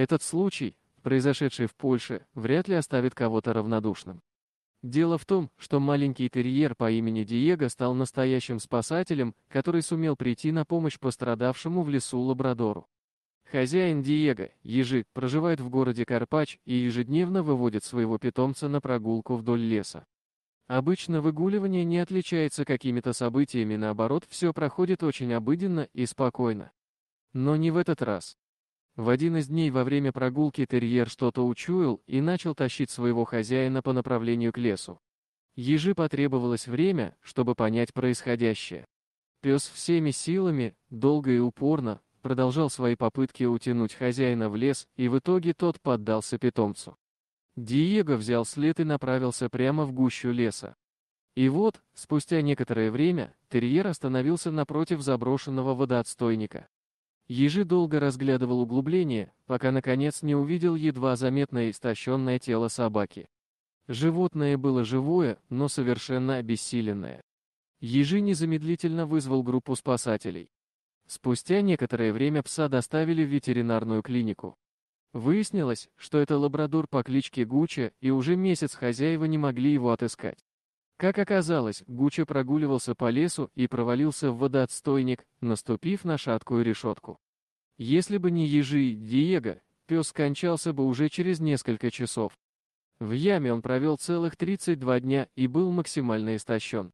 Этот случай, произошедший в Польше, вряд ли оставит кого-то равнодушным. Дело в том, что маленький терьер по имени Диего стал настоящим спасателем, который сумел прийти на помощь пострадавшему в лесу Лабрадору. Хозяин Диего, Ежи, проживает в городе Карпач и ежедневно выводит своего питомца на прогулку вдоль леса. Обычно выгуливание не отличается какими-то событиями, наоборот, все проходит очень обыденно и спокойно. Но не в этот раз. В один из дней во время прогулки терьер что-то учуял и начал тащить своего хозяина по направлению к лесу. Ежи потребовалось время, чтобы понять происходящее. Пес всеми силами, долго и упорно, продолжал свои попытки утянуть хозяина в лес, и в итоге тот поддался питомцу. Диего взял след и направился прямо в гущу леса. И вот, спустя некоторое время, терьер остановился напротив заброшенного водоотстойника. Ежи долго разглядывал углубление, пока наконец не увидел едва заметное истощенное тело собаки. Животное было живое, но совершенно обессиленное. Ежи незамедлительно вызвал группу спасателей. Спустя некоторое время пса доставили в ветеринарную клинику. Выяснилось, что это лабрадор по кличке Гуча, и уже месяц хозяева не могли его отыскать. Как оказалось, Гуча прогуливался по лесу и провалился в водоотстойник, наступив на шаткую решетку. Если бы не ежи Диего, пес скончался бы уже через несколько часов. В яме он провел целых 32 дня и был максимально истощен.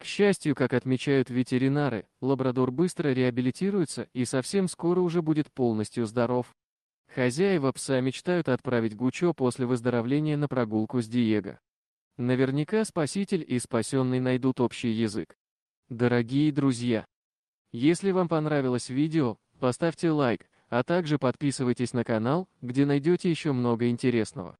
К счастью, как отмечают ветеринары, лабрадор быстро реабилитируется и совсем скоро уже будет полностью здоров. Хозяева пса мечтают отправить Гучо после выздоровления на прогулку с Диего. Наверняка спаситель и спасенный найдут общий язык. Дорогие друзья, если вам понравилось видео, поставьте лайк, а также подписывайтесь на канал, где найдете еще много интересного.